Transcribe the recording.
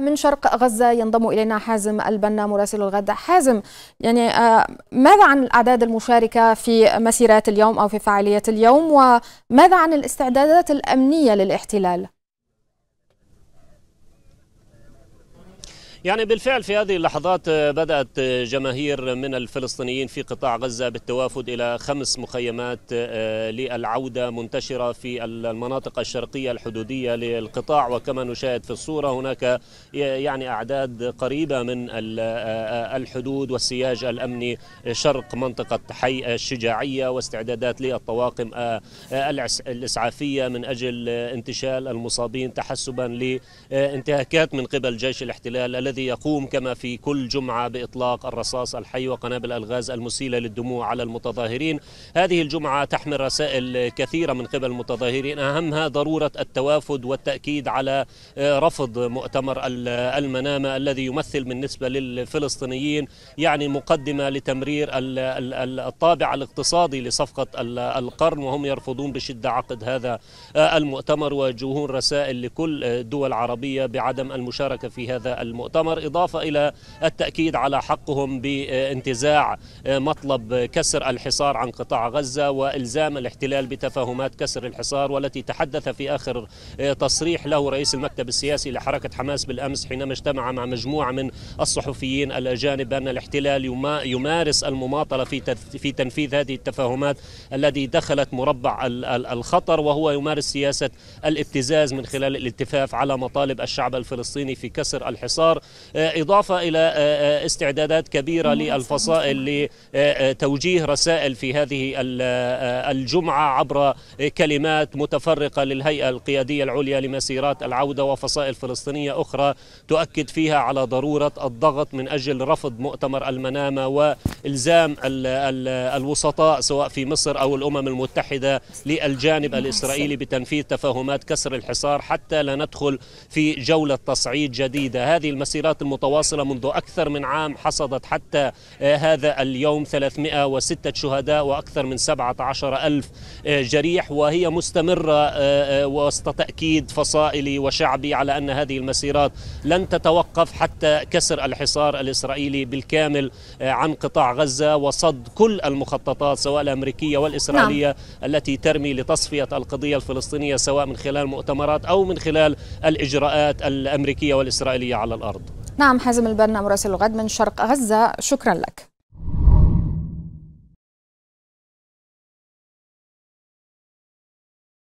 من شرق غزة ينضم إلينا حازم البنا مراسل الغد حازم يعني آه، ماذا عن الأعداد المشاركة في مسيرات اليوم أو في فعالية اليوم وماذا عن الاستعدادات الأمنية للاحتلال؟ يعني بالفعل في هذه اللحظات آه، بدأت آه، جماهير من الفلسطينيين في قطاع غزة بالتوافد إلى خمس مخيمات آه، للعودة منتشرة في المناطق الشرقية الحدودية للقطاع وكما نشاهد في الصورة هناك يعني أعداد قريبة من الحدود والسياج الأمني شرق منطقة حي الشجاعية واستعدادات للطواقم الإسعافية من أجل انتشال المصابين تحسبا لانتهاكات من قبل جيش الاحتلال الذي يقوم كما في كل جمعة بإطلاق الرصاص الحي وقنابل الغاز المسيلة للدموع على المتظاهرين هذه الجمعة تحمل رسائل كثيرة من قبل المتظاهرين أهمها ضرورة التوافد والتأكيد على آه، رفض مؤتمر المنامة الذي يمثل بالنسبة للفلسطينيين يعني مقدمة لتمرير الطابع الاقتصادي لصفقة القرن وهم يرفضون بشدة عقد هذا آه، المؤتمر وجهون رسائل لكل الدول آه، العربية بعدم المشاركة في هذا المؤتمر القمر إضافة إلى التأكيد على حقهم بانتزاع مطلب كسر الحصار عن قطاع غزة وإلزام الاحتلال بتفاهمات كسر الحصار والتي تحدث في آخر تصريح له رئيس المكتب السياسي لحركة حماس بالأمس حينما اجتمع مع مجموعة من الصحفيين الأجانب بأن الاحتلال يمارس المماطلة في تنفيذ هذه التفاهمات الذي دخلت مربع الخطر وهو يمارس سياسة الابتزاز من خلال الالتفاف على مطالب الشعب الفلسطيني في كسر الحصار آه، إضافة إلى آه، آه، استعدادات كبيرة للفصائل لتوجيه رسائل في هذه الجمعة عبر كلمات متفرقة للهيئة القيادية العليا لمسيرات العودة وفصائل فلسطينية أخرى تؤكد فيها على ضرورة الضغط من أجل رفض مؤتمر المنامة وإلزام الوسطاء سواء في مصر أو الأمم المتحدة للجانب الإسرائيلي بتنفيذ تفاهمات كسر الحصار حتى لا ندخل في جولة تصعيد جديدة هذه المسيرة التحصيلات المتواصلة منذ أكثر من عام حصدت حتى آه، هذا اليوم 306 شهداء وأكثر من 17 ألف آه، جريح وهي مستمرة آه، وسط تأكيد فصائلي وشعبي على أن هذه المسيرات لن تتوقف حتى كسر الحصار الإسرائيلي بالكامل عن قطاع غزة وصد كل المخططات سواء الأمريكية والإسرائيلية نعم. التي ترمي لتصفية القضية الفلسطينية سواء من خلال مؤتمرات أو من خلال الإجراءات الأمريكية والإسرائيلية على الأرض نعم حازم البنا مراسل الغد من شرق غزة شكرا لك